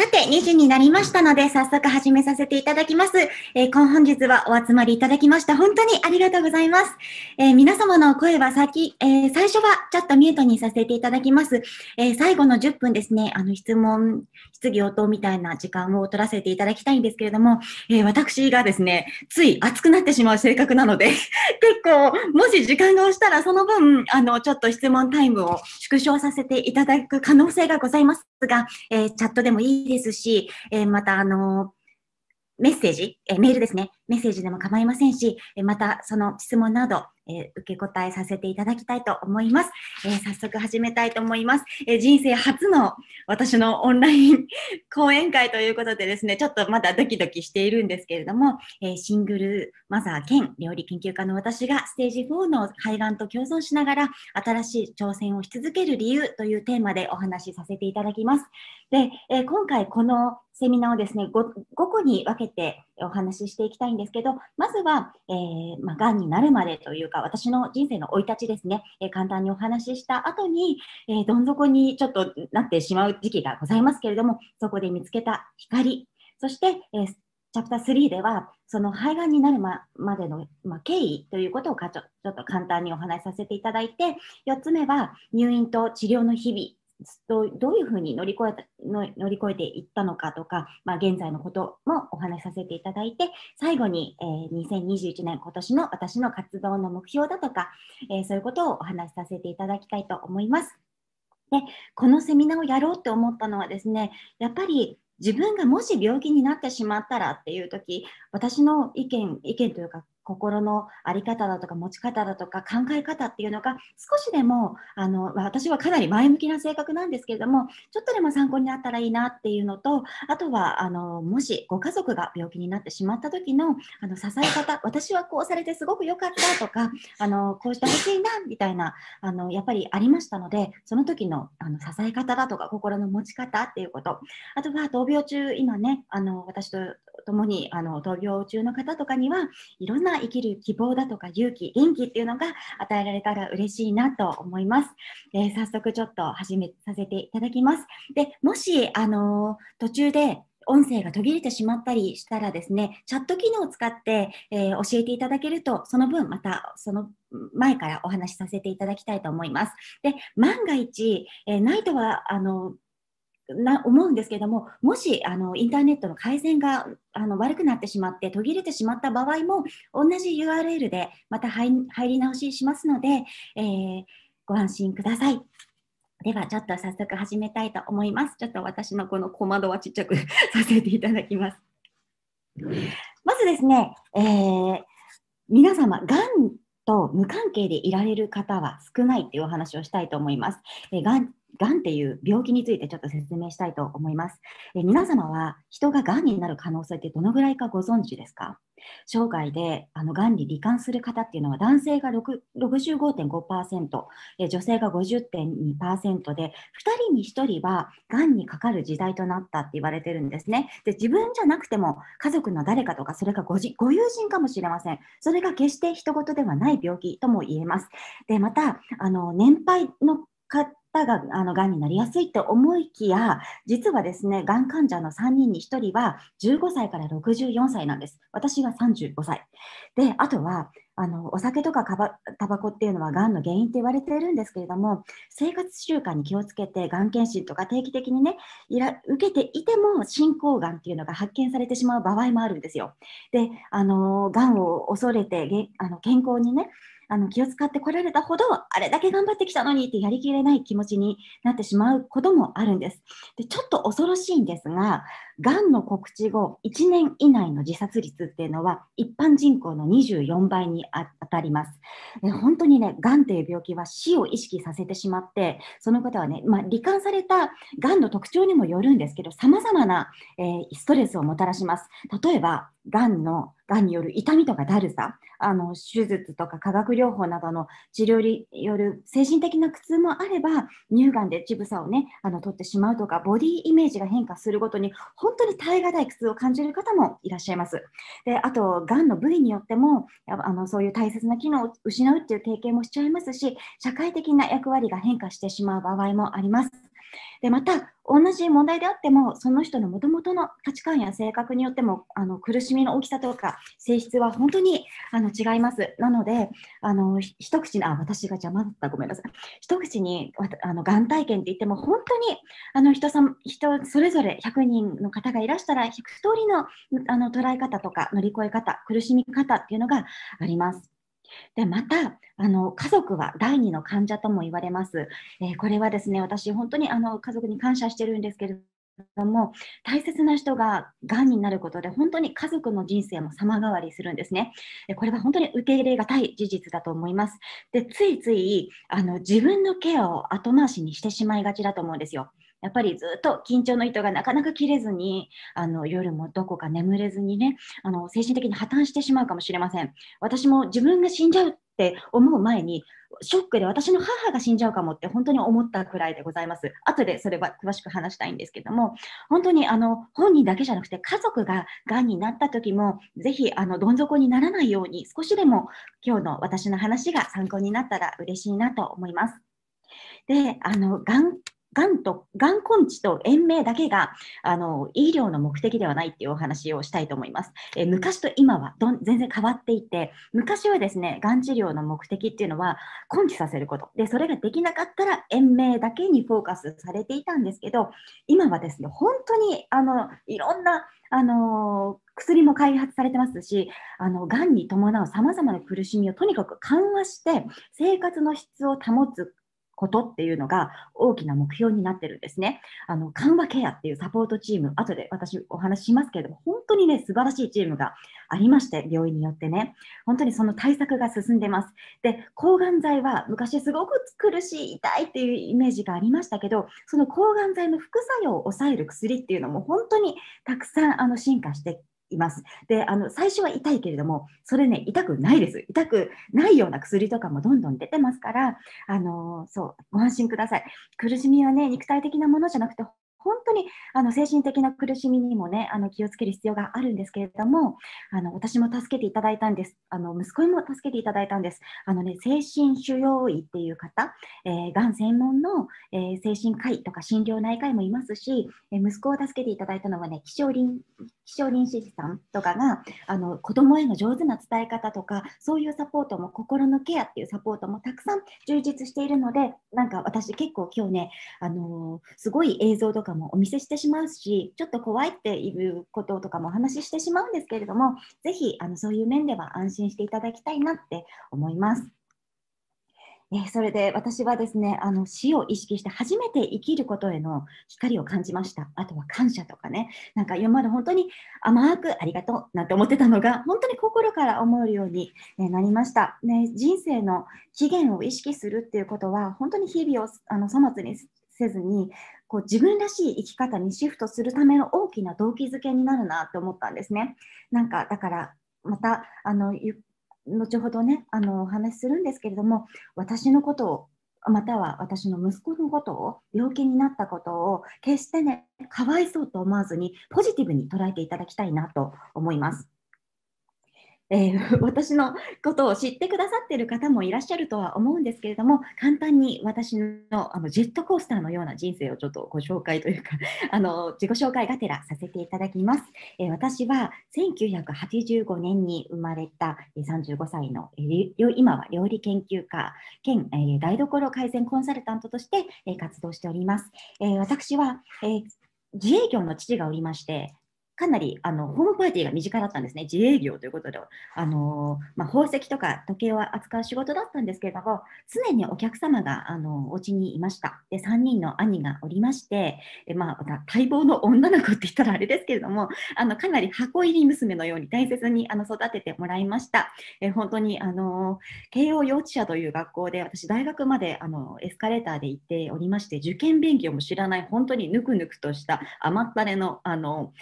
さて、2時になりましたので、早速始めさせていただきます。えー、今本日はお集まりいただきました。本当にありがとうございます。えー、皆様の声は先、えー、最初はちょっとミュートにさせていただきます。え最後の10分ですね、あの、質問、質疑応答みたいな時間を取らせていただきたいんですけれども、え私がですね、つい熱くなってしまう性格なので 結構、もし時間が押したらその分、あの、ちょっと質問タイムを縮小させていただく可能性がございますが、えチャットでもいいですし、えー、また、あのメッセージ、えメールですね、メッセージでも構いませんし、えまたその質問など、え受け答えさせていただきたいと思います。え早速始めたいと思います、え人生初の私のオンライン講演会ということでですね、ちょっとまだドキドキしているんですけれども、えシングルマザー兼料理研究家の私がステージ4の海岸と共存しながら新しい挑戦をし続ける理由というテーマでお話しさせていただきます。で、え今回このセミナーをですね5、5個に分けてお話ししていきたいんですけど、まずは、えー、まあ、癌になるまでというか、私の人生の生い立ちですね、えー、簡単にお話しした後に、えー、どん底にちょっとなってしまう時期がございますけれども、そこで見つけた光、そして、えー、チャプター3では、その肺がんになるままでの、まあ、経緯ということをかちょちょっと簡単にお話しさせていただいて、4つ目は入院と治療の日々ずっとどういうふうに乗り越えた乗り越えていったのかとか、まあ、現在のこともお話しさせていただいて最後に、えー、2021年今年の私の活動の目標だとか、えー、そういうことをお話しさせていただきたいと思います。でこのセミナーをやろうって思ったのはですねやっぱり自分がもし病気になってしまったらっていう時私の意見意見というか心の在り方だとか持ち方だとか考え方っていうのが少しでもあの私はかなり前向きな性格なんですけれどもちょっとでも参考になったらいいなっていうのとあとはあのもしご家族が病気になってしまった時のあの支え方私はこうされてすごく良かったとかあのこうしてほしいなみたいなあのやっぱりありましたのでその時のあの支え方だとか心の持ち方っていうことあとは闘病中今ねあの私と共にあの闘病中の方とかにはいろんな生きる希望だとか勇気、元気っていうのが与えられたら嬉しいなと思います。えー、早速ちょっと始めさせていただきます。で、もし、あのー、途中で音声が途切れてしまったりしたらですね、チャット機能を使って、えー、教えていただけると、その分またその前からお話しさせていただきたいと思います。で、万が一、えー、ないとは、あの、な思うんですけども、もしあのインターネットの回線があの悪くなってしまって、途切れてしまった場合も、同じ URL でまた入り直ししますので、えー、ご安心ください。では、ちょっと早速始めたいと思います。ちょっと私のこの小窓はちっちゃく させていただきます。まずですね、えー、皆様、がんと無関係でいられる方は少ないというお話をしたいと思います。えー、がんがんっていう病気についてちょっと説明したいと思います。え皆様は人ががんになる可能性ってどのぐらいかご存知ですか生涯であのがんに罹患する方っていうのは男性が65.5%え女性が50.2%で2人に1人はがんにかかる時代となったって言われてるんですね。で自分じゃなくても家族の誰かとかそれがごご友人かもしれません。それが決して人事ではない病気とも言えます。でまたあの年配のか方があのがんになりやすいと思いきや、実はですね、がん患者の3人に1人は15歳から64歳なんです。私は35歳。で、あとは、あのお酒とかタバコっていうのはがんの原因って言われているんですけれども生活習慣に気をつけてがん検診とか定期的にねいら受けていても進行がんっていうのが発見されてしまう場合もあるんですよ。であのがんを恐れてあの健康にねあの気を使ってこられたほどあれだけ頑張ってきたのにってやりきれない気持ちになってしまうこともあるんですでちょっと恐ろしいんですががんの告知後1年以内の自殺率っていうのは一般人口の24倍に当たりますで本当にねがんという病気は死を意識させてしまってその方はね、まあ、罹患されたがんの特徴にもよるんですけどさまざまな、えー、ストレスをもたらします例えばがんのがんによる痛みとかだるさあの手術とか化学療法などの治療による精神的な苦痛もあれば乳がんで乳房をねあの取ってしまうとかボディイメージが変化するごとに本当に耐え難い苦痛を感じる方もいらっしゃいます。であとがんの部位によってもあのそういう大切な機能を失うっていう経験もしちゃいますし社会的な役割が変化してしまう場合もあります。でまた同じ問題であってもその人のもともとの価値観や性格によってもあの苦しみの大きさとか性質は本当にあの違いますなのであの一口にあ私が邪魔だったごめんなさい一口にあのがん体験って言っても本当にあの人さ人それぞれ100人の方がいらしたら100通りのあの捉え方とか乗り越え方苦しみ方っていうのがあります。でまたあの家族は第2の患者とも言われます、えー、これはですね私本当にあの家族に感謝してるんですけれども大切な人ががんになることで本当に家族の人生も様変わりするんですねこれは本当に受け入れがたい事実だと思いますでついついあの自分のケアを後回しにしてしまいがちだと思うんですよやっぱりずっと緊張の糸がなかなか切れずにあの夜もどこか眠れずにねあの精神的に破綻してしまうかもしれません私も自分が死んじゃうって思う前にショックで私の母が死んじゃうかもって本当に思ったくらいでございます。後でそれは詳しく話したいんですけども、本当にあの本人だけじゃなくて家族ががんになった時も、ぜひあのどん底にならないように少しでも今日の私の話が参考になったら嬉しいなと思います。で、あの、がんがんと、がん根治と延命だけが、あの、医療の目的ではないっていうお話をしたいと思います。え昔と今はどん全然変わっていて、昔はですね、がん治療の目的っていうのは、根治させること。で、それができなかったら延命だけにフォーカスされていたんですけど、今はですね、本当に、あの、いろんな、あの薬も開発されてますし、あの、癌に伴う様々な苦しみをとにかく緩和して、生活の質を保つことっていうのが大きな目標になってるんですね。あの緩和ケアっていうサポートチーム、後で私お話ししますけれども、本当にね、素晴らしいチームがありまして、病院によってね、本当にその対策が進んでます。で、抗がん剤は昔すごく苦しい、痛いっていうイメージがありましたけど、その抗がん剤の副作用を抑える薬っていうのも本当にたくさんあの進化しています。で、あの、最初は痛いけれども、それね、痛くないです。痛くないような薬とかもどんどん出てますから、あの、そう、ご安心ください。苦しみはね、肉体的なものじゃなくて、本当にあの精神的な苦しみにもねあの気をつける必要があるんですけれどもあの私も助けていただいたんですあの息子にも助けていただいたんですあの、ね、精神腫瘍医っていう方がん、えー、専門の、えー、精神科医とか心療内科医もいますし、えー、息子を助けていただいたのはね気象林気象臨士さんとかがあの子どもへの上手な伝え方とかそういうサポートも心のケアっていうサポートもたくさん充実しているのでなんか私結構今日ね、あのー、すごい映像とかもお見せしてしまうしちょっと怖いっていうこととかもお話ししてしまうんですけれどもぜひあのそういう面では安心していただきたいなって思います。えそれで私はですねあの死を意識して初めて生きることへの光を感じましたあとは感謝とかねなんか今まで本当に甘くありがとうなんて思ってたのが本当に心から思うようになりました、ね、人生の起源を意識するっていうことは本当に日々をあの粗末にせずにこう自分らしい生き方にシフトするための大きな動機づけになるなって思ったんですね。なんかだからまたあのゆ後ほどねあのお話しするんですけれども私のことをまたは私の息子のことを病気になったことを決してねかわいそうと思わずにポジティブに捉えていただきたいなと思います。えー、私のことを知ってくださっている方もいらっしゃるとは思うんですけれども、簡単に私のあのジェットコースターのような人生をちょっとご紹介というか、あの自己紹介がてらさせていただきます。えー、私は1985年に生まれた35歳の、えー、今は料理研究家兼、えー、台所改善コンサルタントとして、え活動しております。え私は、え自営業の父がおりまして、かなりあのホームパーティーが身近だったんですね。自営業ということで、あのまあ、宝石とか時計を扱う仕事だったんですけれども、常にお客様があのお家にいました。で、3人の兄がおりまして、でまあ、待望の女の子って言ったらあれですけれども、あのかなり箱入り娘のように大切にあの育ててもらいました。え本当にあの慶応幼稚舎という学校で、私、大学まであのエスカレーターで行っておりまして、受験勉強も知らない、本当にぬくぬくとした甘ったれの、あの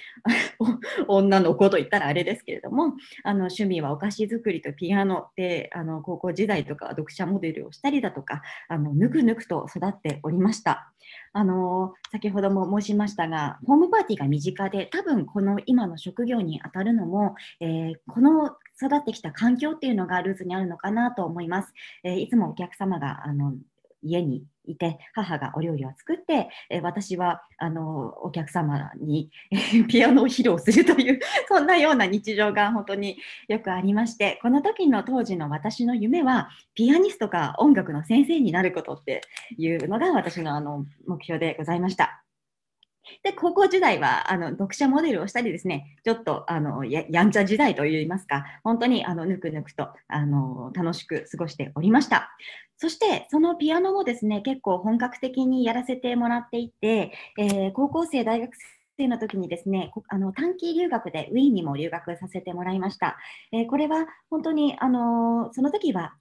女の子と言ったらあれですけれどもあの趣味はお菓子作りとピアノであの高校時代とかは読者モデルをしたりだとかあのぬくぬくと育っておりました。あの先ほども申しましたがホームパーティーが身近で多分この今の職業にあたるのも、えー、この育ってきた環境っていうのがルーズにあるのかなと思います。えー、いつもお客様があの家にいて母がお料理を作って、え私はあのお客様に ピアノを披露するという そんなような日常が本当によくありましてこの時の当時の私の夢はピアニストか音楽の先生になることっていうのが私のあの目標でございました。で、高校時代は、あの、読者モデルをしたりですね、ちょっと、あの、ややんちゃ時代といいますか、本当に、あの、ぬくぬくと、あの、楽しく過ごしておりました。そして、そのピアノもですね、結構本格的にやらせてもらっていて、えー、高校生、大学生、の時にですね、あの短期留学でウィーンにも留学させてもらいました。えー、これは本当にあのー、その時は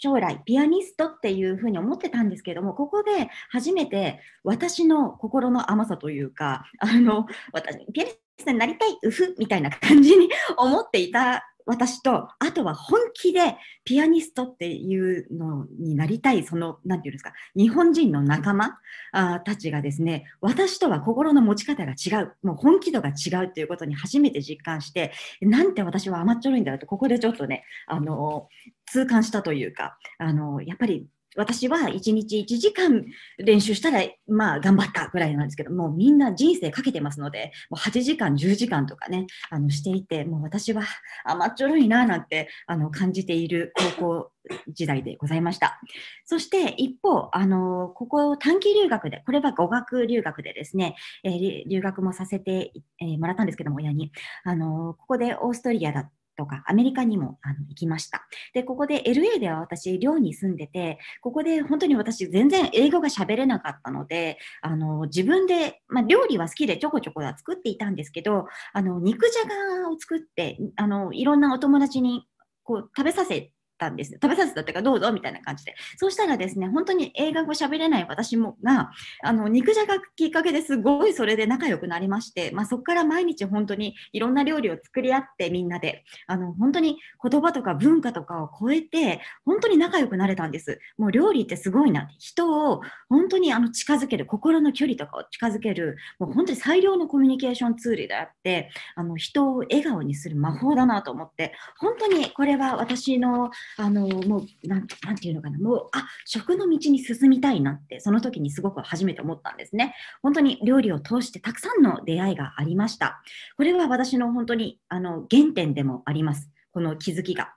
将来ピアニストっていうふうに思ってたんですけどもここで初めて私の心の甘さというかあの私ピアニストになりたいうふみたいな感じに思っていた私と、あとは本気でピアニストっていうのになりたい、その、何て言うんですか、日本人の仲間あたちがですね、私とは心の持ち方が違う、もう本気度が違うということに初めて実感して、なんて私は甘っちょろいんだろうと、ここでちょっとね、あの、痛感したというか、あの、やっぱり私は1日1時間練習したら、まあ頑張ったぐらいなんですけど、もうみんな人生かけてますので、もう8時間、10時間とかね、あのしていて、もう私は甘っちょろいななんてあの感じている高校時代でございました。そして一方、あの、ここ短期留学で、これは語学留学でですね、えー、留学もさせて、えー、もらったんですけども、親に、あの、ここでオーストリアだったとかアメリカにもあの行きました。で、ここで LA では私、寮に住んでて、ここで本当に私、全然英語が喋れなかったので、あの自分で、まあ、料理は好きでちょこちょこは作っていたんですけど、あの肉じゃがを作ってあの、いろんなお友達にこう食べさせたんです。食べさせたってかどうぞみたいな感じで。そうしたらですね、本当に映画語喋れない私もが、あの、肉じゃがきっかけですごいそれで仲良くなりまして、まあ、そこから毎日本当にいろんな料理を作り合ってみんなで、あの、本当に言葉とか文化とかを超えて、本当に仲良くなれたんです。もう料理ってすごいなって。人を本当にあの近づける、心の距離とかを近づける、もう本当に最良のコミュニケーションツールであって、あの、人を笑顔にする魔法だなと思って、本当にこれは私のあのもうなんなんていうのかなもうあ食の道に進みたいなってその時にすごく初めて思ったんですね本当に料理を通してたくさんの出会いがありましたこれは私の本当にあの原点でもありますこの気づきが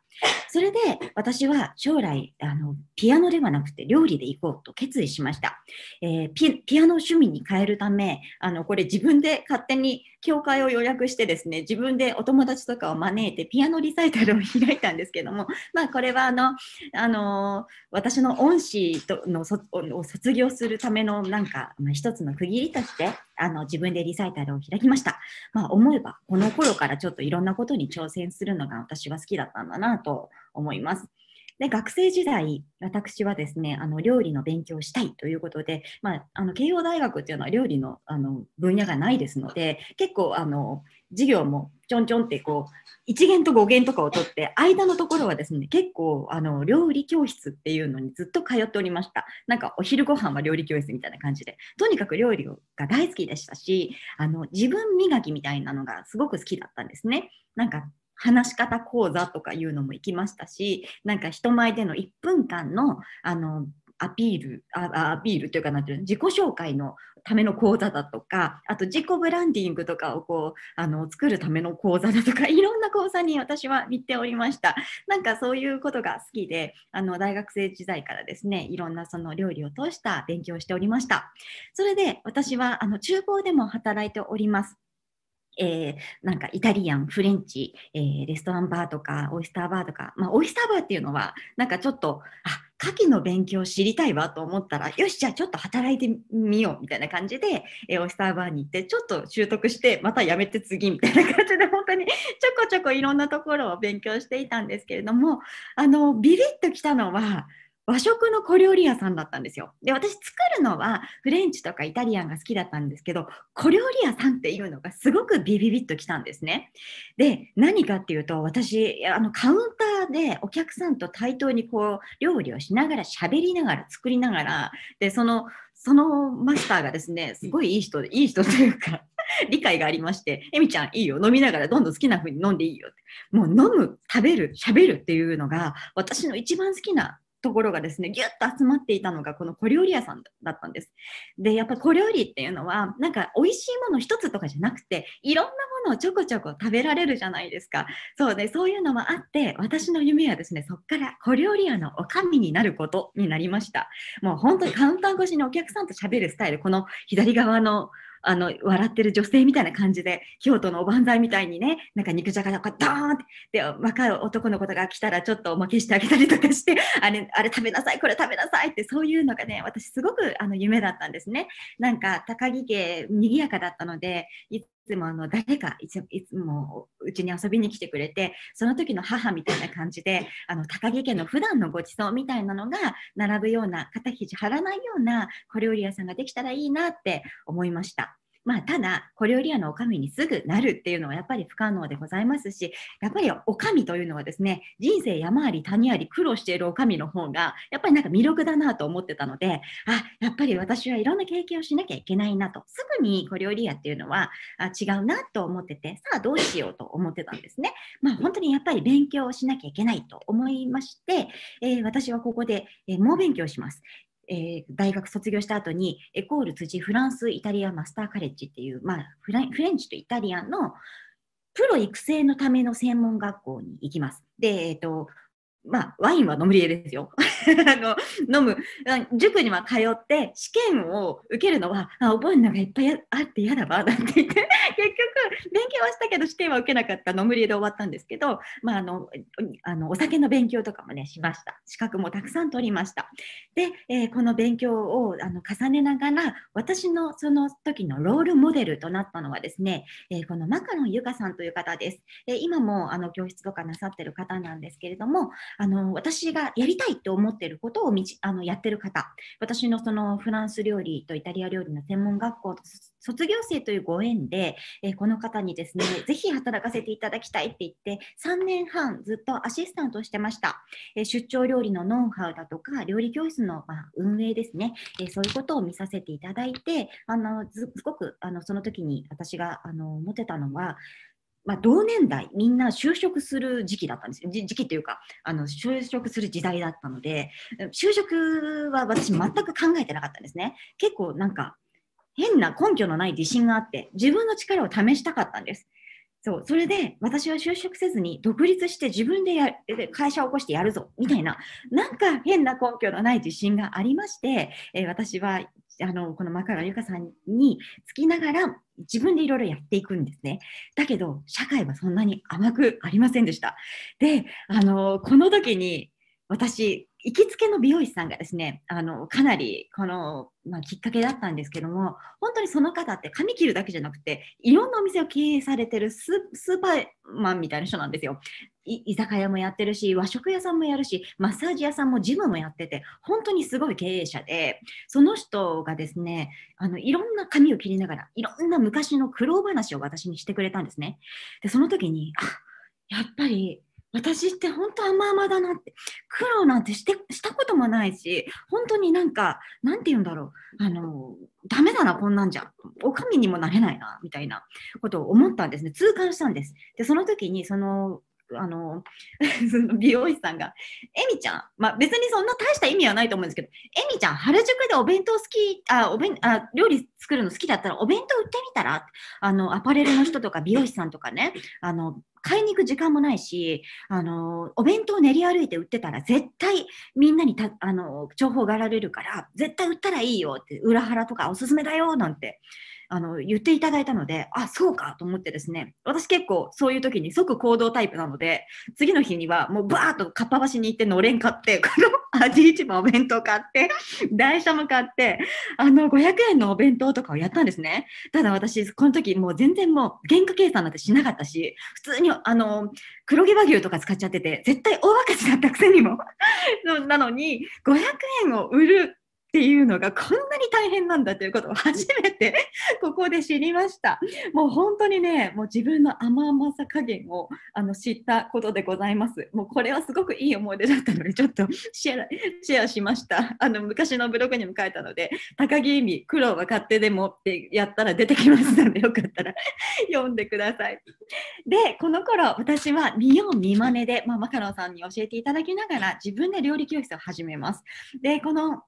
それで私は将来あのピアノではなくて料理で行こうと決意しました、えー、ピアノ趣味に変えるためあのこれ自分で勝手に教会を予約してですね自分でお友達とかを招いてピアノリサイタルを開いたんですけども、まあ、これはあの、あの私の恩師とのを卒業するためのなんか、まあ、一つの区切りとしてあの自分でリサイタルを開きました、まあ、思えばこの頃からちょっといろんなことに挑戦するのが私は好きだったんだなと思います。で学生時代、私はですねあの料理の勉強をしたいということで、まあ、あの慶応大学っていうのは料理のあの分野がないですので結構あの授業もちょんちょんってこう1限と5限とかを取って間のところはですね結構あの料理教室っていうのにずっと通っておりましたなんかお昼ご飯は料理教室みたいな感じでとにかく料理が大好きでしたしあの自分磨きみたいなのがすごく好きだったんですねなんか話し方講座とかいうのも行きましたし、なんか人前での1分間の、あの、アピール、あアピールというかなんていうの、自己紹介のための講座だとか、あと自己ブランディングとかをこう、あの、作るための講座だとか、いろんな講座に私は行っておりました。なんかそういうことが好きで、あの、大学生時代からですね、いろんなその料理を通した勉強をしておりました。それで私は、あの、厨房でも働いております。えー、なんかイタリアン、フレンチ、えー、レストランバーとかオイスターバーとか、まあ、オイスターバーっていうのはなんかちょっとあ牡蠣の勉強知りたいわと思ったらよしじゃあちょっと働いてみようみたいな感じで、えー、オイスターバーに行ってちょっと習得してまたやめて次みたいな感じで 本当にちょこちょこいろんなところを勉強していたんですけれどもあのビビッときたのは和食の小料理屋さんだったんですよ。で、私作るのはフレンチとかイタリアンが好きだったんですけど、小料理屋さんっていうのがすごくビビビッときたんですね。で、何かっていうと、私、あの、カウンターでお客さんと対等にこう、料理をしながら喋りながら作りながら、で、その、そのマスターがですね、すごいいい人で、いい人というか 理解がありまして、えみちゃんいいよ、飲みながらどんどん好きな風に飲んでいいよって。もう飲む、食べる、喋るっていうのが私の一番好きなところがですね、ぎゅっと集まっていたのがこの小料理屋さんだったんです。で、やっぱ小料理っていうのは、なんか美味しいもの一つとかじゃなくて、いろんなものをちょこちょこ食べられるじゃないですか。そうで、そういうのもあって、私の夢はですね、そっから小料理屋のおかみになることになりました。もう本当にカウンター越しにお客さんとしゃべるスタイル、この左側のあの、笑ってる女性みたいな感じで、京都のおばんざいみたいにね、なんか肉じゃががドーンって、で、若い男の子とか来たらちょっとおまけしてあげたりとかして、あれ、あれ食べなさい、これ食べなさいって、そういうのがね、私すごくあの夢だったんですね。なんか、高木家賑やかだったので、いつもあの誰かいついつもうちに遊びに来てくれてその時の母みたいな感じであの高木家の普段のごちそうみたいなのが並ぶような肩肘張らないような小料理屋さんができたらいいなって思いました。まあ、ただ小料理屋のおかみにすぐなるっていうのはやっぱり不可能でございますしやっぱりおかみというのはですね人生山あり谷あり苦労しているおかみの方がやっぱりなんか魅力だなと思ってたのであやっぱり私はいろんな経験をしなきゃいけないなとすぐに小料理屋っていうのはあ違うなと思っててさあどうしようと思ってたんですね。まあ、本当にやっぱり勉強をしなきゃいけないと思いまして、えー、私はここで、えー、猛勉強します。えー、大学卒業した後にエコール辻フランス・イタリアマスターカレッジっていう、まあ、フレンチとイタリアンのプロ育成のための専門学校に行きます。で、えーとまあ、ワインはノムリエですよ。あの飲む塾には通って試験を受けるのはあ覚えるのがいっぱいあって嫌だわなんて言って 結局勉強はしたけど試験は受けなかったノムリエで終わったんですけど、まあ、あのあのお酒の勉強とかもねしました資格もたくさん取りましたで、えー、この勉強をあの重ねながら私のその時のロールモデルとなったのはですね、えー、このマカロンゆかさんという方です、で今もあの教室とかなさってる方なんですけれどもあの私がやりたいと思ってることをみちあのやってる方私のそのフランス料理とイタリア料理の専門学校卒業生というご縁で、えー、この方にですね ぜひ働かせていただきたいって言って3年半ずっとアシスタントしてました、えー、出張料理のノウハウだとか料理教室の、まあ、運営ですね、えー、そういうことを見させていただいてあのすごくあのその時に私があの持てたのはまあ、同年代みんな就職する時期だったんですよ時期というかあの就職する時代だったので就職は私全く考えてなかったんですね結構なんか変な根拠のない自信があって自分の力を試したかったんですそうそれで私は就職せずに独立して自分でや会社を起こしてやるぞみたいななんか変な根拠のない自信がありまして、えー、私はあのこのマカガ由香さんにつきながら自分でいろいろやっていくんですね。だけど社会はそんなに甘くありませんでした。であのこの時に私行きつけの美容師さんがですねあのかなりこの、まあ、きっかけだったんですけども本当にその方って髪切るだけじゃなくていろんなお店を経営されてるスーパーマンみたいな人なんですよ。居酒屋もやってるし和食屋さんもやるしマッサージ屋さんもジムもやってて本当にすごい経営者でその人がですねあのいろんな髪を切りながらいろんな昔の苦労話を私にしてくれたんですね。でその時にやっぱり私って本当甘々だなって苦労なんてしてしたこともないし本当になんかなんて言うんだろうあのダメだなこんなんじゃお上にもなれないなみたいなことを思ったんですね痛感したんですでその時にそのあの その美容師さんが、えみちゃん、まあ、別にそんな大した意味はないと思うんですけど、えみちゃん、原宿でお弁当好き、あお弁あ料理作るの好きだったら、お弁当売ってみたらあのアパレルの人とか 美容師さんとかね、あの買いに行く時間もないし、あの、お弁当練り歩いて売ってたら、絶対みんなにた、あの、情報がられるから、絶対売ったらいいよって、裏腹とかおすすめだよ、なんてあの言っていただいたので、あ、そうかと思ってですね、私結構そういう時に即行動タイプなので、次の日にはもうバーッとかっぱ橋に行ってのれん買って、この味市場お弁当買って、台車も買って、あの500円のお弁当とかをやったんですね。ただ私、この時もう全然もう原価計算なんてしなかったし、普通にあの黒毛和牛とか使っちゃってて、絶対大赤字だったくせにも なのに、500円を売るっていうのがこんなに大変なんだということを初めて ここで知りました。もう本当にね、もう自分の甘々さ加減をあの知ったことでございます。もうこれはすごくいい思い出だったので、ちょっとシェアシェアしました。あの昔のブログにも書いたので、高木由美、苦労は勝手でもってやったら出てきますので、よかったら 読んでください。で、この頃私は見よう見まねで、まあ、マカロンさんに教えていただきながら、自分で料理教室を始めます。で、この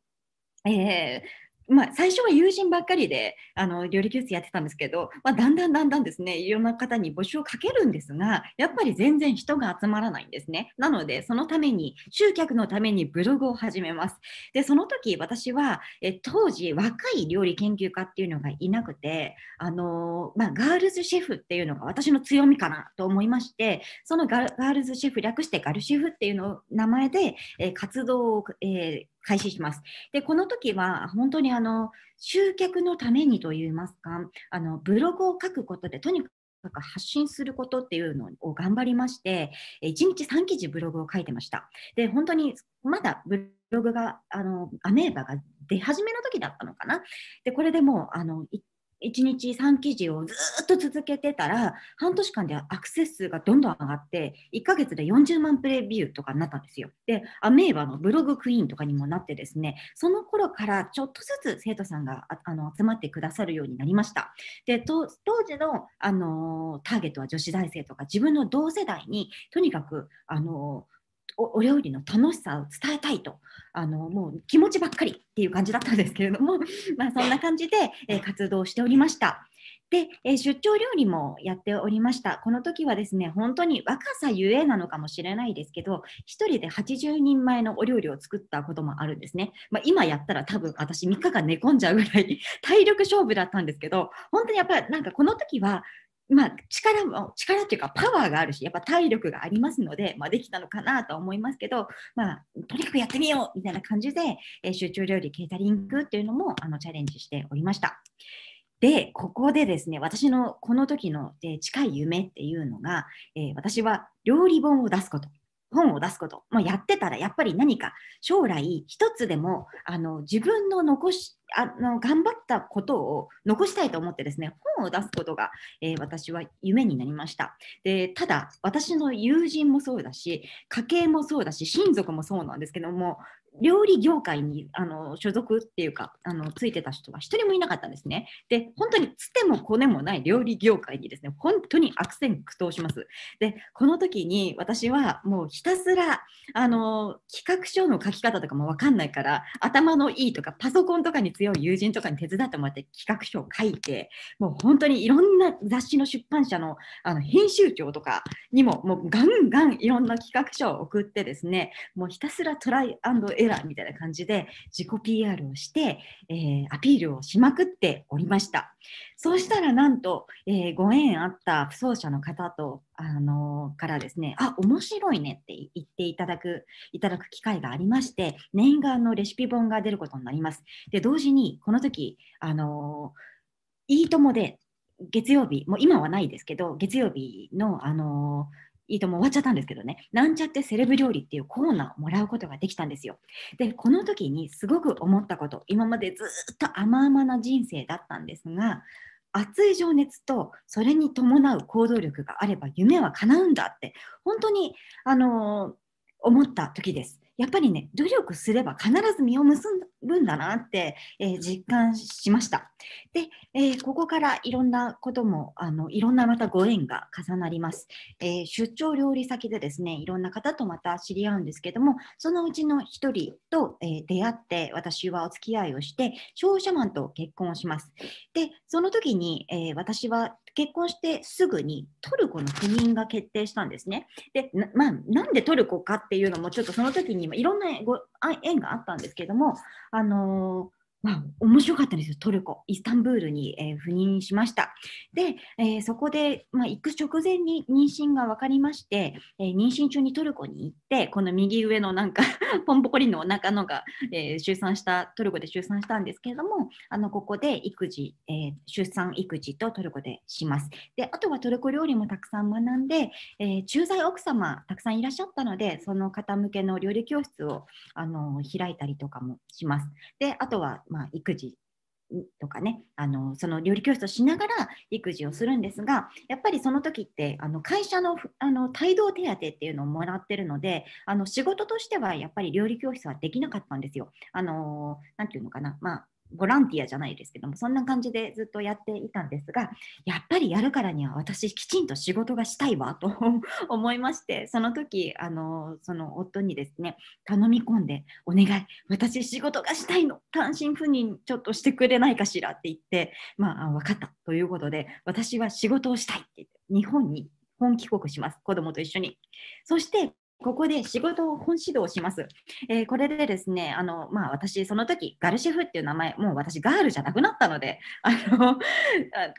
えー、まあ、最初は友人ばっかりであの料理教室やってたんですけど、まあ、だんだんだんだんですねいろんな方に募集をかけるんですがやっぱり全然人が集まらないんですねなのでそのために集客のためにブログを始めますでその時私はえ当時若い料理研究家っていうのがいなくてあの、まあ、ガールズシェフっていうのが私の強みかなと思いましてそのガールズシェフ略してガルシェフっていうの名前で、え活動を、えー開始します。で、この時は本当にあの集客のためにといいますか、あのブログを書くことでとにかく発信することっていうのを頑張りまして、1日3記事ブログを書いてました。で、本当にまだブログが、あのアメーバが出始めの時だったのかな。で、これでもうあの1日3記事をずっと続けてたら半年間でアクセス数がどんどん上がって1ヶ月で40万プレビューとかになったんですよ。でアメーバのブログクイーンとかにもなってですねその頃からちょっとずつ生徒さんがあの集まってくださるようになりました。で当時の、あのー、ターゲットは女子大生とか自分の同世代にとにかく、あのーお料理の楽しさを伝えたいとあのもう気持ちばっかりっていう感じだったんですけれども、まあ、そんな感じで、え活動しておりました。で、え出張料理もやっておりました。この時はですね、本当に若さゆえなのかもしれないですけど、1人で80人前のお料理を作ったこともあるんですね。まあ、今やったら多分私3日間寝込んじゃうぐらい 体力勝負だったんですけど、本当にやっぱりなんかこの時はまあ、力も力っていうかパワーがあるしやっぱ体力がありますので、まあ、できたのかなと思いますけど、まあ、とにかくやってみようみたいな感じで、えー、集中料理ケータリングっていうのもあのチャレンジしておりました。でここでですね私のこの時の、えー、近い夢っていうのが、えー、私は料理本を出すこと本を出すこともやってたらやっぱり何か将来一つでもあの自分の残しあの頑張ったことを残したいと思ってですね本を出すことが、えー、私は夢になりましたでただ私の友人もそうだし家計もそうだし親族もそうなんですけども料理業界にあの所属っていうかあのついてた人は一人もいなかったんですね。で本当につてもこねもない料理業界にですね本当に悪戦苦闘します。でこの時に私はもうひたすらあの企画書の書き方とかも分かんないから頭のいいとかパソコンとかに強い友人とかに手伝ってもらって企画書を書いてもう本当にいろんな雑誌の出版社のあの編集長とかにももうガンガンいろんな企画書を送ってですねもうひたすらトライエエラーみたいな感じで自己 PR をして、えー、アピールをしまくっておりました。そうしたらなんと、えー、ご縁あった不走者の方と、あのー、からですね、あ、面白いねって言っていただく、いただく機会がありまして、念願のレシピ本が出ることになります。で、同時に、この時、あのいいともで月曜日、もう今はないですけど、月曜日の、あのーいいとも終わっちゃったんですけどね、なんちゃってセレブ料理っていうコーナーをもらうことができたんですよ。で、この時にすごく思ったこと、今までずっと甘々な人生だったんですが、熱い情熱とそれに伴う行動力があれば夢は叶うんだって本当にあのー、思った時です。やっぱりね、努力すれば必ず実を結ぶんだなって、えー、実感しました。で、えー、ここからいろんなことも、あのいろんなまたご縁が重なります、えー、出張料理先でですね、いろんな方とまた知り合うんですけども、そのうちの1人と、え出会って、私はお付き合いをして、商社マンと結婚をします。で、その時に、え私は結婚してすぐにトルコの赴任が決定したんですね。で、まあ、なんでトルコかっていうのも、ちょっとその時にいろんなご縁があったんですけども、あのまあ、面白かったんですよ、トルコ、イスタンブールに、えー、赴任しました。で、えー、そこで、まあ、行く直前に妊娠が分かりまして、えー、妊娠中にトルコに行って、この右上のなんか ポンポコリンのお腹のが、え出産した、トルコで出産したんですけれども、あのここで育児、え出産育児とトルコでします。で、あとはトルコ料理もたくさん学んで、え駐在奥様、たくさんいらっしゃったので、その方向けの料理教室をあの開いたりとかもします。で、あとは、まあ、育児とかねあのその料理教室をしながら育児をするんですがやっぱりその時ってあの会社のあの帯同手当っていうのをもらってるのであの仕事としてはやっぱり料理教室はできなかったんですよ。あのー、ていうのかな、まあボランティアじゃないですけどもそんな感じでずっとやっていたんですがやっぱりやるからには私きちんと仕事がしたいわと 思いましてその時あのその夫にですね頼み込んで「お願い私仕事がしたいの単身赴任ちょっとしてくれないかしら」って言って「まあ分かった」ということで私は仕事をしたいって言って日本に本帰国します子供と一緒にそしてここで仕事を本指導します。えー、これでですね、あのまあ、私、その時ガルシェフっていう名前、もう私、ガールじゃなくなったので、あの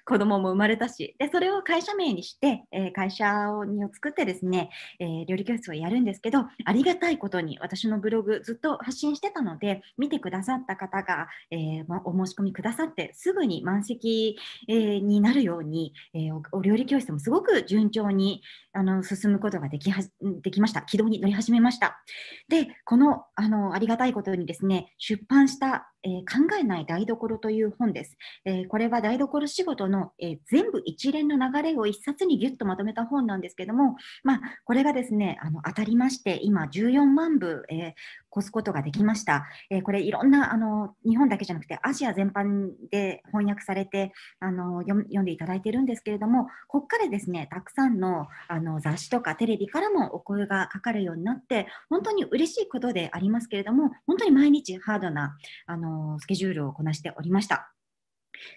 子供も生まれたしで、それを会社名にして、えー、会社を作ってですね、えー、料理教室をやるんですけど、ありがたいことに私のブログずっと発信してたので、見てくださった方が、えま、お申し込みくださって、すぐに満席、えになるように、えお料理教室もすごく順調にあの進むことができはできました。軌道に乗り始めました。で、この、あの、ありがたいことにですね、出版したえー、考えない台所という本です。えー、これは台所仕事の、えー、全部一連の流れを一冊にぎゅっとまとめた本なんですけども、まあ、これがですね、あの当たりまして、今14万部、え越すことができました。えこれいろんなあの日本だけじゃなくてアジア全般で翻訳されてあの読んでいただいてるんですけれども、こっからですね、たくさんのあの雑誌とかテレビからもお声がかかるようになって、本当に嬉しいことでありますけれども、本当に毎日ハードなあのスケジュールをこなしておりました。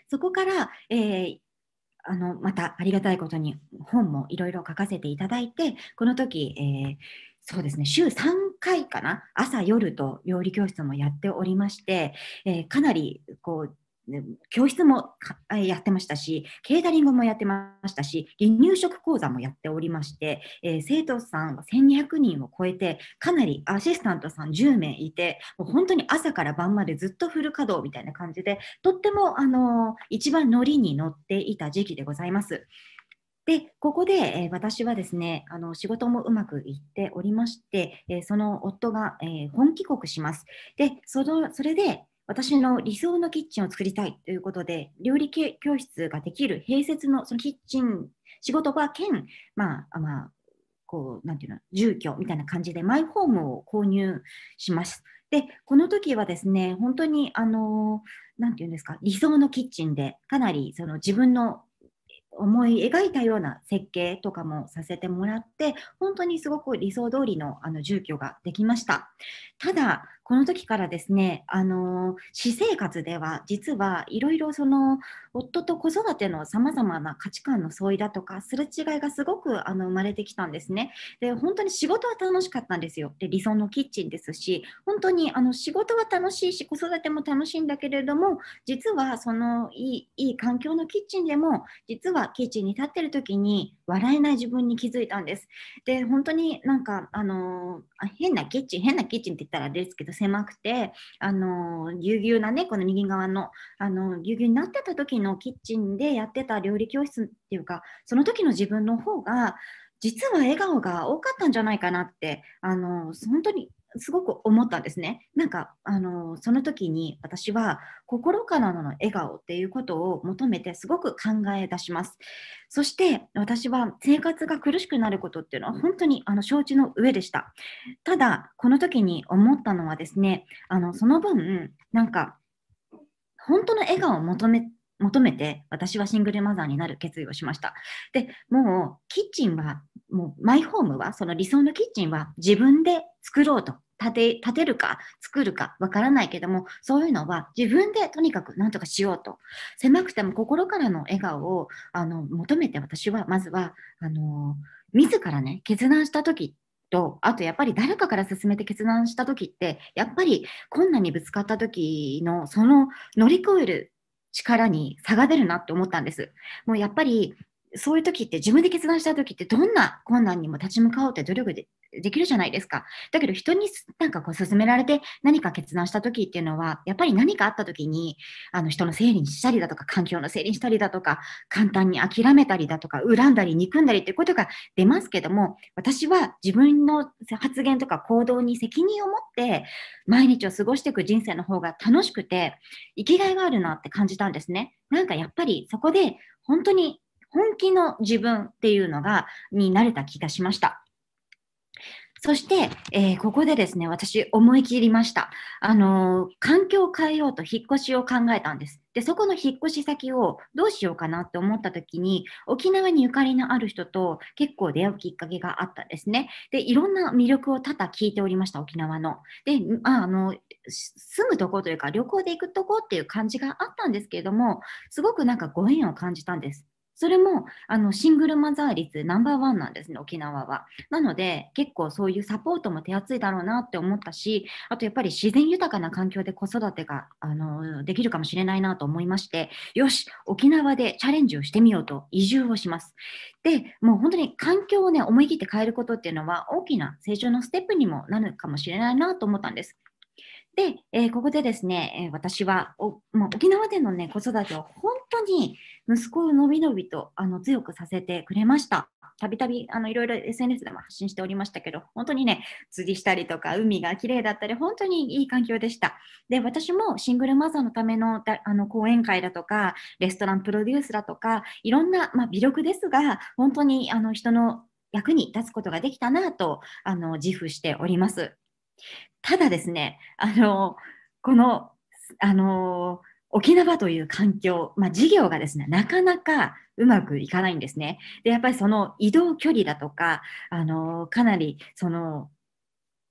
そこから、えー、あのまたありがたいことに本もいろいろ書かせていただいてこの時、えー、そうですね週3回かな朝夜と料理教室もやっておりまして、えー、かなりこう教室もやってましたし、ケータリングもやってましたし、離乳食講座もやっておりまして、えー、生徒さんは1200人を超えて、かなりアシスタントさん10名いて、もう本当に朝から晩までずっとフル稼働みたいな感じで、とっても、あのー、一番乗りに乗っていた時期でございます。でここで、えー、私はですねあの仕事もうまくいっておりまして、えー、その夫が、えー、本帰国します。でそのそれで私の理想のキッチンを作りたいということで、料理教室ができる併設のそのキッチン、仕事場兼、まあ、まあ、こう、なんていうの、住居みたいな感じで、マイホームを購入します。で、この時はですね、本当に、あの、なんていうんですか、理想のキッチンで、かなりその自分の思い描いたような設計とかもさせてもらって本当にすごく理想通りのあの住居ができましたただこの時からですね、あの私生活では実はいろいろその夫と子育てのさまざまな価値観の相違だとかすれ違いがすごくあの生まれてきたんですね。で本当に仕事は楽しかったんですよ。で理想のキッチンですし本当にあの仕事は楽しいし子育ても楽しいんだけれども実はそのいいいい環境のキッチンでも実はキッチンに立ってる時に笑えない自分に気づいたんです。で本当になんかあの変なキッチン変なキッチンって言ったらあれですけど狭くてあのぎゅうぎゅうなねこの右側のあのぎゅうぎゅうになってた時のキッチンでやってた料理教室っていうかその時の自分の方が実は笑顔が多かったんじゃないかなってあの本当にすごく思ったんですね。なんか、あの、その時に私は心からの笑顔っていうことを求めてすごく考え出します。そして私は生活が苦しくなることっていうのは本当にあの承知の上でした。ただ、この時に思ったのはですね、あの、その分、なんか、本当の笑顔を求め求めて私はシングルマザーになる決意をしました。でもうキッチンはもうマイホームはその理想のキッチンは自分で作ろうと建て建てるか作るかわからないけどもそういうのは自分でとにかくなんとかしようと狭くても心からの笑顔をあの求めて私はまずはあの自らね決断した時とあとやっぱり誰かから勧めて決断した時ってやっぱり困難にぶつかった時のその乗り越える力に差が出るなって思ったんです。もうやっぱりそういう時って自分で決断した時ってどんな困難にも立ち向かおうって努力でできるじゃないですか。だけど人になんかこう勧められて何か決断した時っていうのはやっぱり何かあった時にあの人の整理にしたりだとか環境の整理にしたりだとか簡単に諦めたりだとか恨んだり憎んだりっていうことが出ますけども私は自分の発言とか行動に責任を持って毎日を過ごしていく人生の方が楽しくて生きがいがあるなって感じたんですね。なんかやっぱりそこで本当に本気の自分っていうのが、になれた気がしました。そして、えー、ここでですね、私思い切りました。あのー、環境を変えようと引っ越しを考えたんです。で、そこの引っ越し先をどうしようかなって思った時に、沖縄にゆかりのある人と結構出会うきっかけがあったんですね。で、いろんな魅力を多々聞いておりました、沖縄の。で、あの、住むとこというか旅行で行くとこっていう感じがあったんですけれども、すごくなんかご縁を感じたんです。それもあのシングルマザー率ナンバーワンなんですね、沖縄は。なので、結構そういうサポートも手厚いだろうなって思ったし、あとやっぱり自然豊かな環境で子育てがあのできるかもしれないなと思いまして、よし、沖縄でチャレンジをしてみようと移住をします。で、もう本当に環境をね、思い切って変えることっていうのは、大きな成長のステップにもなるかもしれないなと思ったんです。で、えー、ここでですね、え私はお、まあ、沖縄での、ね、子育てを本当に息子をのびのびとあの強くさせてくれました。たびたびいろいろ SNS でも発信しておりましたけど、本当にね、釣りしたりとか、海が綺麗だったり、本当にいい環境でした。で、私もシングルマザーのためのあの講演会だとか、レストランプロデュースだとか、いろんな、まあ、微力ですが、本当にあの人の役に立つことができたなとあの自負しております。ただですね、あのこのあの沖縄という環境、まあ、事業がですね、なかなかうまくいかないんですね。で、やっぱりその移動距離だとか、あの、かなりその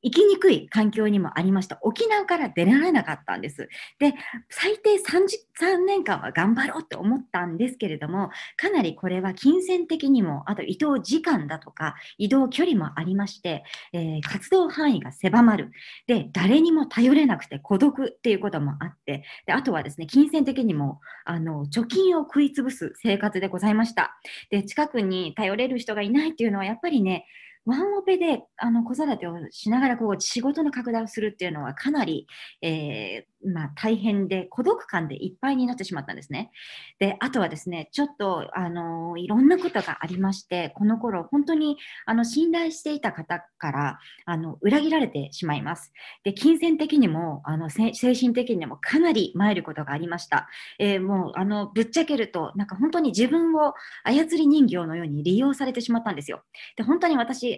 行きにくい環境にもありました。沖縄から出られなかったんです。で、最低 3, 3年間は頑張ろうって思ったんですけれども、かなりこれは金銭的にも、あと移動時間だとか、移動距離もありまして、えー、活動範囲が狭まる。で、誰にも頼れなくて孤独っていうこともあって、であとはですね、金銭的にも、あの、貯金を食い潰す生活でございました。で、近くに頼れる人がいないっていうのは、やっぱりね、ワンオペであの子育てをしながらこう仕事の拡大をするっていうのはかなり、えー、まあ、大変で孤独感でいっぱいになってしまったんですね。であとはですねちょっとあのいろんなことがありましてこの頃本当にあの信頼していた方からあの裏切られてしまいます。で金銭的にもあの精神的にもかなり参ることがありました。えー、もうあのぶっちゃけるとなんか本当に自分を操り人形のように利用されてしまったんですよ。で本当に私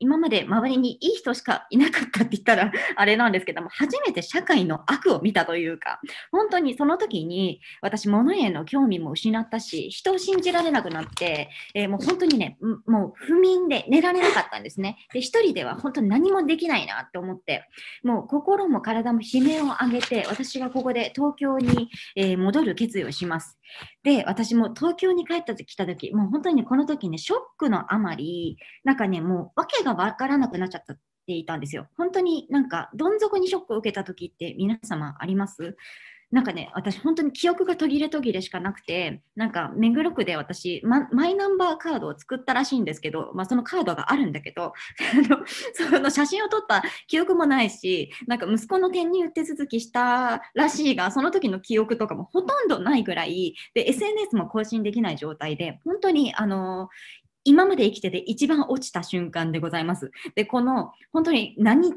今まで周りにいい人しかいなかったって言ったら あれなんですけども、初めて社会の悪を見たというか、本当にその時に私、物への興味も失ったし、人を信じられなくなって、えー、もう本当にね、もう不眠で寝られなかったんですね。で、一人では本当に何もできないなって思って、もう心も体も悲鳴を上げて、私がここで東京に、えー、戻る決意をします。で、私も東京に帰っ時来た時、もう本当にこの時ね、ショックのあまり、なんかね、もう訳がが分からなくなっちゃったっていたんですよ。本当になんかどん底にショックを受けた時って皆様ありますなんかね、私本当に記憶が途切れ途切れしかなくて、なんか目黒区で私、マイナンバーカードを作ったらしいんですけど、まあ、そのカードがあるんだけど、その写真を撮った記憶もないし、なんか息子の転入手続きしたらしいが、その時の記憶とかもほとんどないぐらい、で、SNS も更新できない状態で、本当にあの今まで生きてて一番落ちた瞬間でございます。で、この本当に何、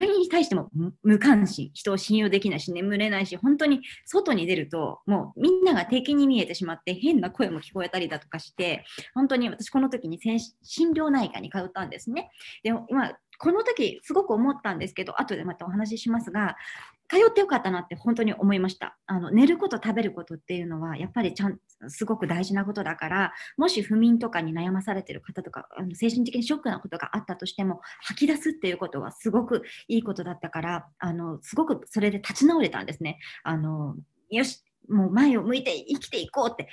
何に対しても無関心、人を信用できないし、眠れないし、本当に外に出ると、もうみんなが敵に見えてしまって、変な声も聞こえたりだとかして、本当に私、この時に心療内科に通ったんですね。で、まあこの時すごく思ったんですけど後でまたお話ししますが通ってよかったなって本当に思いました。あの寝ること食べることっていうのはやっぱりちゃんすごく大事なことだからもし不眠とかに悩まされてる方とかあの精神的にショックなことがあったとしても吐き出すっていうことはすごくいいことだったからあのすごくそれで立ち直れたんですね。あのよしもう前を向いて生きていこうって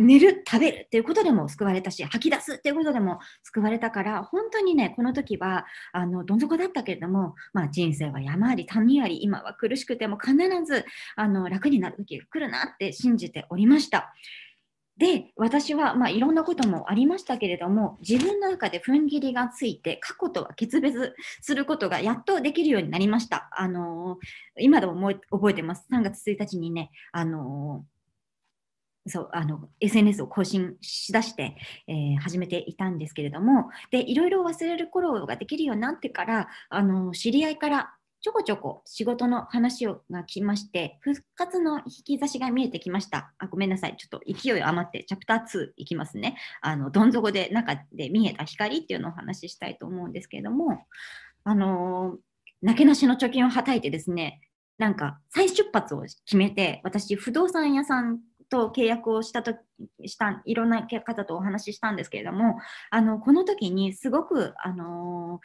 寝る、食べるっていうことでも救われたし、吐き出すっていうことでも救われたから、本当にね、この時は、あの、どん底だったけれども、まあ人生は山あり谷あり、今は苦しくても必ず、あの、楽になる時が来るなって信じておりました。で私は、まあ、いろんなこともありましたけれども自分の中で踏ん切りがついて過去とは決別することがやっとできるようになりました。あのー、今でも覚えてます3月1日にね、あのーそうあの SNS を更新しだして、えー、始めていたんですけれどもでいろいろ忘れる頃ができるようになってからあの知り合いからちょこちょこ仕事の話をが来まして復活の引き差しが見えてきましたあごめんなさいちょっと勢い余ってチャプター2いきますねあのどん底で中で見えた光っていうのをお話ししたいと思うんですけれどもあのー、なけなしの貯金をはたいてですねなんか再出発を決めて私不動産屋さんと契約をしたとしたいろんな方とお話ししたんですけれどもあのこの時にすごくあの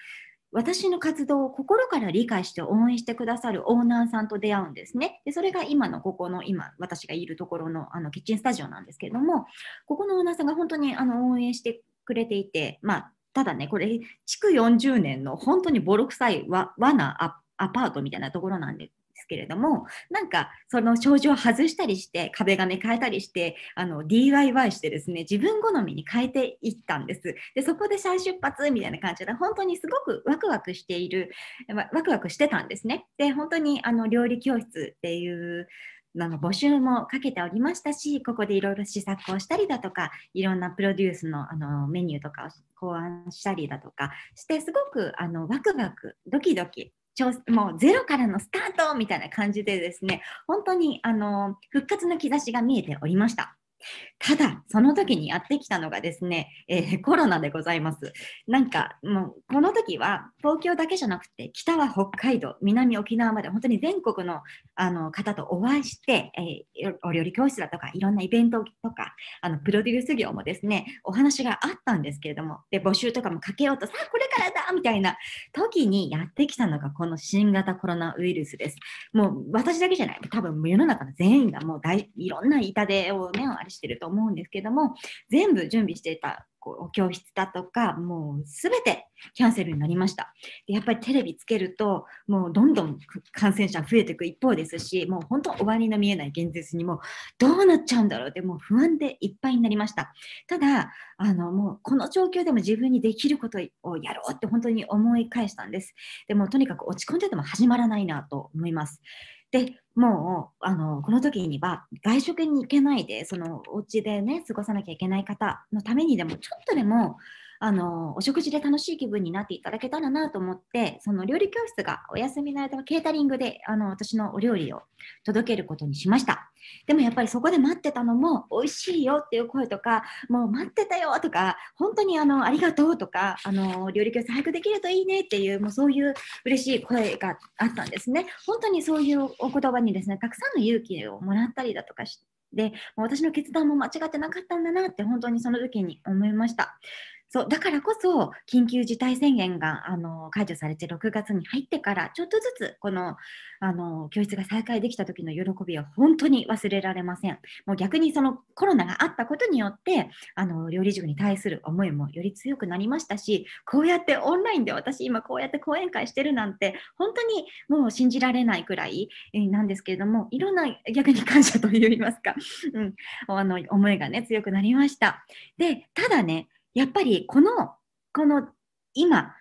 私の活動を心から理解して応援してくださるオーナーさんと出会うんですね。でそれが今のここの今私がいるところのあのキッチンスタジオなんですけれどもここのオーナーさんが本当にあの応援してくれていて、まあ、ただねこれ築40年の本当にボロ臭いわ罠アパートみたいなところなんでですけれどもなんかその症状を外したりして壁紙変えたりしてあの DIY してですね自分好みに変えていったんですでそこで再出発みたいな感じで本当にすごくワクワクしているワクワクしてたんですねで本当にあの料理教室っていうあの募集もかけておりましたしここでいろいろ試作をしたりだとかいろんなプロデュースのあのメニューとかを考案したりだとかしてすごくあのワクワクドキドキもうゼロからのスタートみたいな感じでですね、本当にあの復活の兆しが見えておりました。ただ、その時にやってきたのがですね、えー、コロナでございます。なんか、もう、この時は東京だけじゃなくて、北は北海道、南沖縄まで、本当に全国のあの方とお会いして、えー、お料理教室だとか、いろんなイベントとか、あのプロデュース業もですね、お話があったんですけれども、で、募集とかもかけようと、さあ、これからだみたいな時にやってきたのが、この新型コロナウイルスです。もう、私だけじゃない、多分世の中の全員がもう大、いろんな痛手をね、あれしてると思うんですけども全部準備していたこう教室だとかもう全てキャンセルになりましたでやっぱりテレビつけるともうどんどん感染者増えていく一方ですしもう本当終わりの見えない現実にもどうなっちゃうんだろうってもう不安でいっぱいになりましたただあのもうこの状況でも自分にできることをやろうって本当に思い返したんですでもとにかく落ち込んでても始まらないなと思いますでもうあのこの時には外食に行けないでそのお家でね過ごさなきゃいけない方のためにでもちょっとでもあのお食事で楽しい気分になっていただけたらなと思ってその料理教室がお休みの間はケータリングであの私のお料理を届けることにしましたでもやっぱりそこで待ってたのも美味しいよっていう声とかもう待ってたよとか本当にあのありがとうとかあの料理教室早くできるといいねっていうもうそういう嬉しい声があったんですね本当にそういうお言葉にですねたくさんの勇気をもらったりだとかしてで私の決断も間違ってなかったんだなって本当にその時に思いましたそうだからこそ緊急事態宣言があの解除されて6月に入ってからちょっとずつこのあの教室が再開できた時の喜びは本当に忘れられません。もう逆にそのコロナがあったことによってあの料理塾に対する思いもより強くなりましたしこうやってオンラインで私今こうやって講演会してるなんて本当にもう信じられないくらいなんですけれどもいろんな逆に感謝といいますか、うん、あの思いがね強くなりました。でただねやっぱりこの、この今、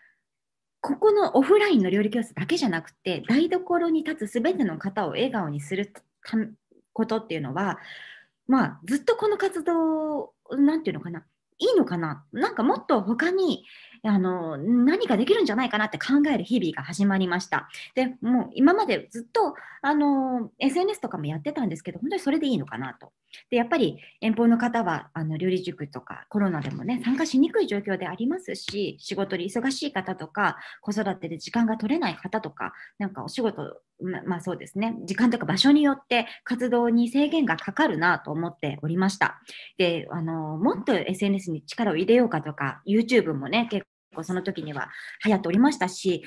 ここのオフラインの料理教室だけじゃなくて、台所に立つすべての方を笑顔にすることっていうのは、まあ、ずっとこの活動、なんていうのかな、いいのかな、なんかもっと他にあの何かできるんじゃないかなって考える日々が始まりました。でもう今までずっとあの SNS とかもやってたんですけど、本当にそれでいいのかなと。でやっぱり遠方の方はあの料理塾とかコロナでもね参加しにくい状況でありますし仕事で忙しい方とか子育てで時間が取れない方とかなんかお仕事ままあそうですね時間とか場所によって活動に制限がかかるなと思っておりましたであのもっと SNS に力を入れようかとか YouTube もね結構その時には流行っておりましたし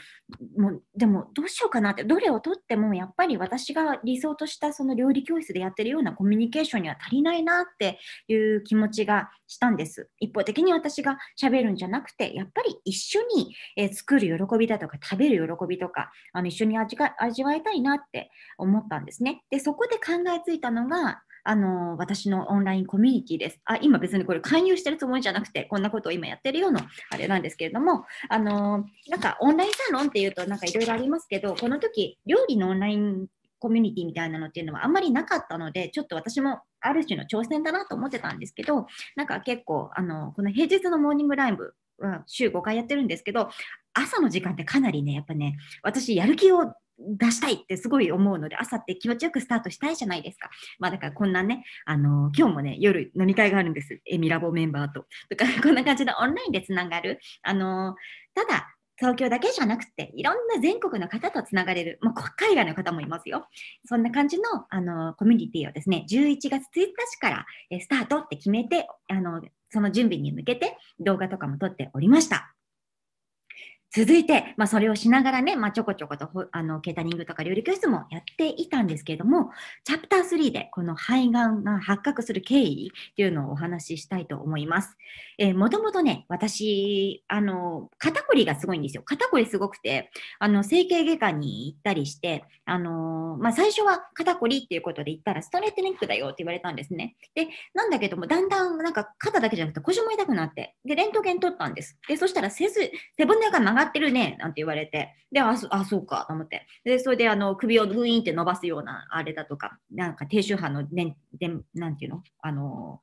もうでもどうしようかなってどれを取ってもやっぱり私が理想としたその料理教室でやってるようなコミュニケーションには足りないなっていう気持ちがしたんです一方的に私がしゃべるんじゃなくてやっぱり一緒に、え作る喜びだとか食べる喜びとかあの一緒に味が味わいたいなって思ったんですねでそこで考えついたのがあの私のオンラインコミュニティです。あ今別にこれ勧誘してるつもりじゃなくて、こんなことを今やってるようなあれなんですけれども、あのなんかオンラインサロンっていうとなんかいろいろありますけど、この時料理のオンラインコミュニティみたいなのっていうのはあんまりなかったので、ちょっと私もある種の挑戦だなと思ってたんですけど、なんか結構、あのこの平日のモーニングライブは週5回やってるんですけど、朝の時間ってかなりね、やっぱね、私やる気を出したいってすごい思うので、朝って気持ちよくスタートしたいじゃないですか。まあだからこんなね、あのー、今日もね、夜飲み会があるんです。エミラボメンバーと。とか、こんな感じのオンラインでつながる。あのー、ただ、東京だけじゃなくて、いろんな全国の方とつながれる、もう海外の方もいますよ。そんな感じのあのコミュニティをですね、11月1日からスタートって決めて、あのその準備に向けて動画とかも撮っておりました。続いて、まあ、それをしながらね、まあ、ちょこちょことあのケータリングとか料理教室もやっていたんですけれども、チャプター3でこの肺がんが発覚する経緯っていうのをお話ししたいと思います。えー、もともとね、私、あの、肩こりがすごいんですよ。肩こりすごくて、あの、整形外科に行ったりして、あのまあ、最初は肩こりっていうことで行ったら、ストレートネックだよって言われたんですね。で、なんだけども、だんだんなんか肩だけじゃなくて腰も痛くなって、で、レントゲン取ったんです。で、そしたら背骨ががってるね、なんて言われて。で、あ、あそうか、と思って。で、それで、あの、首をグイーンって伸ばすような、あれだとか、なんか低周波の、ね、で、なんていうのあの、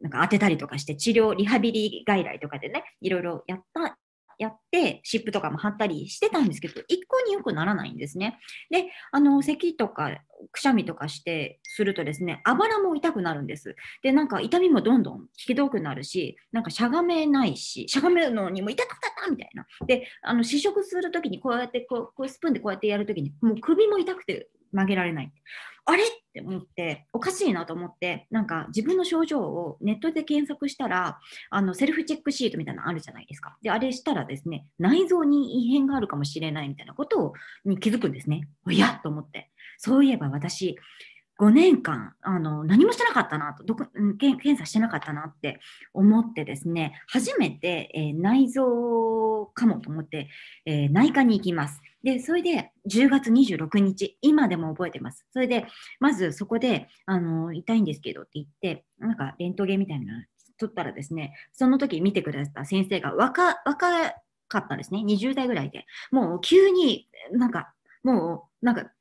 なんか当てたりとかして治療、リハビリ外来とかでね、いろいろやったやって、湿布とかも貼ったりしてたんですけど、一向に良くならないんですね。で、あの、咳とか、くしゃみとかして、するとですね、あばらも痛くなるんです。で、なんか痛みもどんどんひどくなるし、なんかしゃがめないし、しゃがめるのにも痛かったみたいな。で、あの、試食するときにこうやってこう、こうスプーンでこうやってやるときに、もう首も痛くて、曲げられない。あれって思って、おかしいなと思って、なんか自分の症状をネットで検索したら、あのセルフチェックシートみたいなのあるじゃないですか。で、あれしたらですね、内臓に異変があるかもしれないみたいなことをに気づくんですね。おやと思って。そういえば私、5年間、あの、何もしてなかったなと、どこ、検査してなかったなって思ってですね、初めて、えー、内臓かもと思って、えー、内科に行きます。で、それで10月26日、今でも覚えてます。それで、まずそこで、あの、痛いんですけどって言って、なんかレントゲンみたいなの取ったらですね、その時見てくださった先生が若、若かったんですね。20代ぐらいで。もう急になんか、もうなんか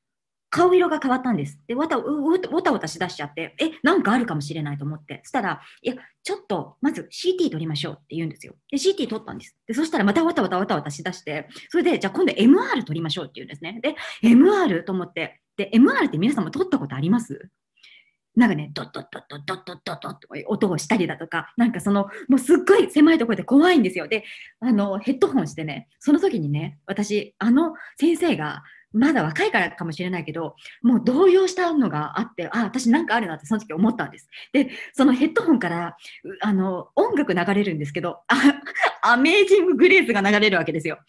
顔色が変わったんです。で、わた、う、わたわたしだしちゃって、え、なんかあるかもしれないと思って。そしたら、いや、ちょっと、まず CT 撮りましょうって言うんですよ。で、CT 撮ったんです。で、そしたらまたわたわたわたわたしだして、それで、じゃあ今度 MR 撮りましょうって言うんですね。で、MR と思って、で、MR って皆さんも撮ったことありますなんかね、ドッドッドッドッドッドッドッドッと音をしたりだとか、なんかその、もうすっごい狭いところで怖いんですよ。で、あの、ヘッドホンしてね、その時にね、私、あの先生が、まだ若いからかもしれないけど、もう動揺したのがあって、あ、私なんかあるなってその時思ったんです。で、そのヘッドホンから、あの、音楽流れるんですけど、あ、アメージング・グレースが流れるわけですよ。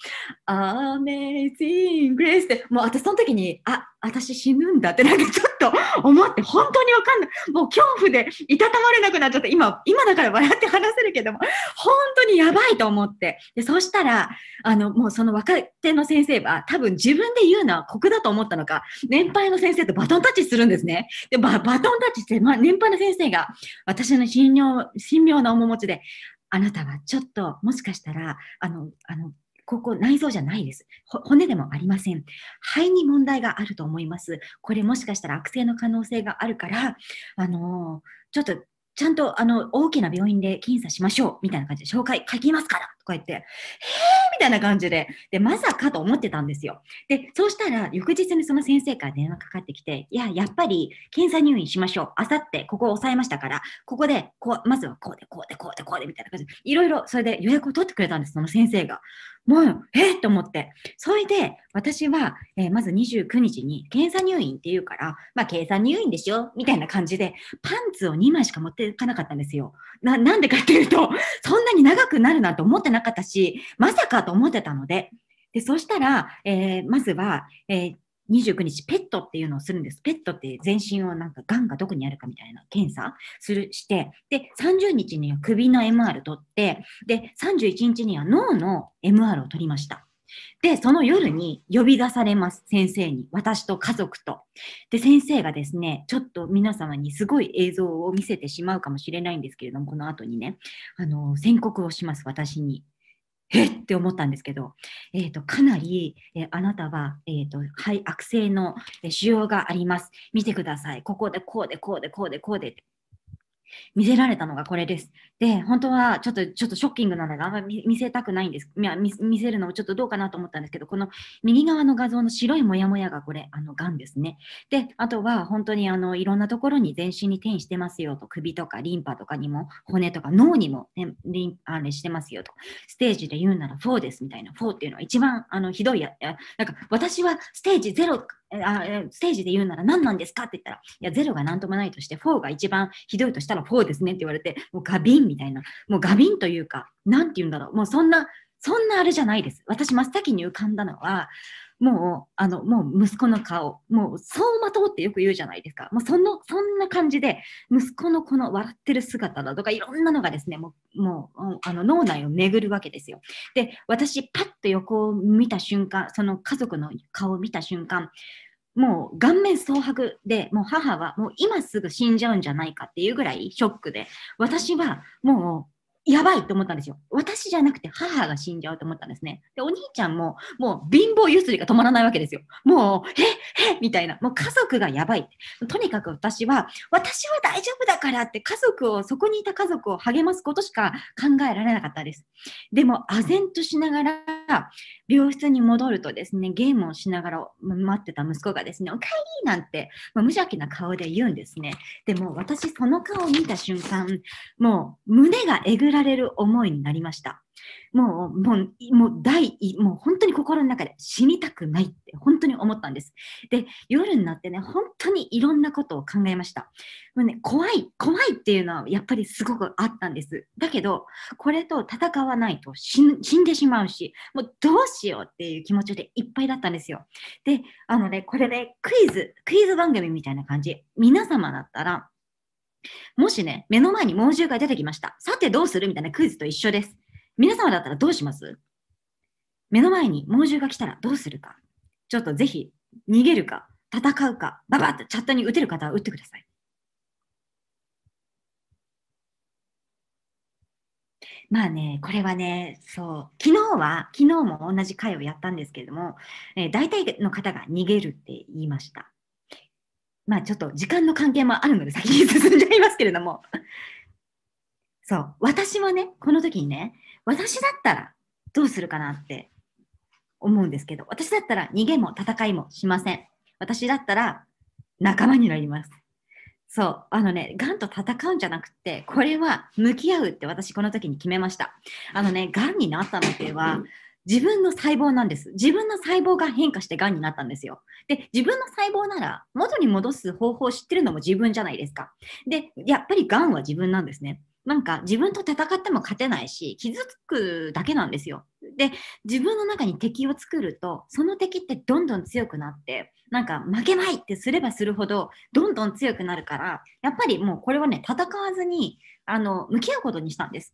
アメージング・グレースって、もう私その時に、あ、私死ぬんだってなんかちょっと思って、本当にわかんない。もう恐怖でいたたまれなくなっちゃって、今、今だから笑って話せるけども、本当にやばいと思って。で、そしたら、あの、もうその若手の先生は、多分自分で言うのは酷だと思ったのか、年配の先生とバトンタッチするんですね。で、ババトンタッチして、まあ、年配の先生が、私の信用、神妙な面持ちで、あなたはちょっと、もしかしたら、あの、あの、ここ内臓じゃないです。骨でもありません。肺に問題があると思います。これもしかしたら悪性の可能性があるから、あのちょっとちゃんとあの大きな病院で検査しましょうみたいな感じで紹介書きますからとか言って、へーみたいな感じで、で、まさかと思ってたんですよ。で、そうしたら、翌日にその先生から電話かかってきて、いや、やっぱり、検査入院しましょう。あさって、ここを抑えましたから、ここで、こう、まずはこうで、こうで、こうで、こうで、みたいな感じで、いろいろ、それで予約を取ってくれたんです、その先生が。もう、えー、と思って。それで、私は、えー、まず29日に検査入院っていうから、まあ、検査入院でしょみたいな感じで、パンツを2枚しか持っていかなかったんですよ。な、なんでかっていうと、そんなに長くなるなんて思ってなかったし、まさかと思ってたので、で、そしたら、えー、まずは、えー、29日、ペットっていうのをするんです。ペットって全身をなんか、がんがどこにあるかみたいな検査する、して、で、30日には首の MR 取って、で、31日には脳の MR を取りました。で、その夜に呼び出されます、先生に。私と家族と。で、先生がですね、ちょっと皆様にすごい映像を見せてしまうかもしれないんですけれども、この後にね、あの、宣告をします、私に。えって思ったんですけど、えーと、かなり、えー、あなたは、えーと、はい、悪性の腫瘍があります。見てください。ここでこうでこうでこうでこうで見せられたのがこれです。で、本当はちょっとちょっとショッキングなので、あんまり見せたくないんです見。見せるのもちょっとどうかなと思ったんですけど、この右側の画像の白いモヤモヤがこれ、あの、がんですね。で、あとは本当にあの、いろんなところに全身に転移してますよと、首とかリンパとかにも、骨とか脳にも、ね、リンあれしてますよと、ステージで言うなら4ですみたいな、4っていうのは一番あのひどいや、なんか私はステージ0、あステージで言うなら何なんですかって言ったら、いや、0が何ともないとして、4が一番ひどいとしたら4ですねって言われて、もうガビンみたいな、もうガビンというか、なんて言うんだろう、もうそんな、そんなあれじゃないです。私、真っ先に浮かんだのは、もう、あの、もう息子の顔、もう、まとうってよく言うじゃないですか。もう、そそんな感じで、息子のこの笑ってる姿だとか、いろんなのがですね、もう、もう、あの、脳内を巡るわけですよ。で、私、パッと横を見た瞬間、その家族の顔を見た瞬間、もう顔面蒼白で、もう母はもう今すぐ死んじゃうんじゃないかっていうぐらいショックで、私はもうやばいと思ったんですよ。私じゃなくて母が死んじゃうと思ったんですね。で、お兄ちゃんも、もう貧乏ゆすりが止まらないわけですよ。もう、ええみたいな。もう家族がやばい。とにかく私は、私は大丈夫だからって家族を、そこにいた家族を励ますことしか考えられなかったです。でも、唖然としながら、病室に戻るとですね、ゲームをしながら待ってた息子がですね、おかえりなんて、まあ、無邪気な顔で言うんですね。でも、私その顔を見た瞬間、もう胸がえぐられる思いになりました。もう、もう、もう第もう本当に心の中で死にたくないって本当に思ったんです。で、夜になってね、本当にいろんなことを考えました。もうね、怖い、怖いっていうのはやっぱりすごくあったんです。だけど、これと戦わないと死んでしまうし、もうどうしようっていう気持ちでいっぱいだったんですよ。で、あのね、これね、クイズ、クイズ番組みたいな感じ。皆様だったら、もしね、目の前に猛獣が出てきました。さてどうするみたいなクイズと一緒です。皆様だったらどうします目の前に猛獣が来たらどうするか。ちょっとぜひ、逃げるか、戦うか、ばばっとチャットに打てる方は打ってください。まあね、これはね、そう、昨日は、昨日も同じ回をやったんですけれども、えー、大体の方が逃げるって言いました。まあちょっと時間の関係もあるので先に進んじゃいますけれども。そう、私はね、この時にね、私だったらどうするかなって思うんですけど、私だったら逃げも戦いもしません。私だったら仲間になります。そう、あのね、がんと戦うんじゃなくて、これは向き合うって私この時に決めました。あのね、がんになったのでは、自分の細胞なんです。自分の細胞が変化して癌になったんですよ。で、自分の細胞なら元に戻す方法を知ってるのも自分じゃないですか。で、やっぱり癌は自分なんですね。なんか自分と戦っても勝てないし、傷つくだけなんですよ。で、自分の中に敵を作ると、その敵ってどんどん強くなって、なんか負けないってすればするほど、どんどん強くなるから、やっぱりもうこれはね、戦わずに、あの、向き合うことにしたんです。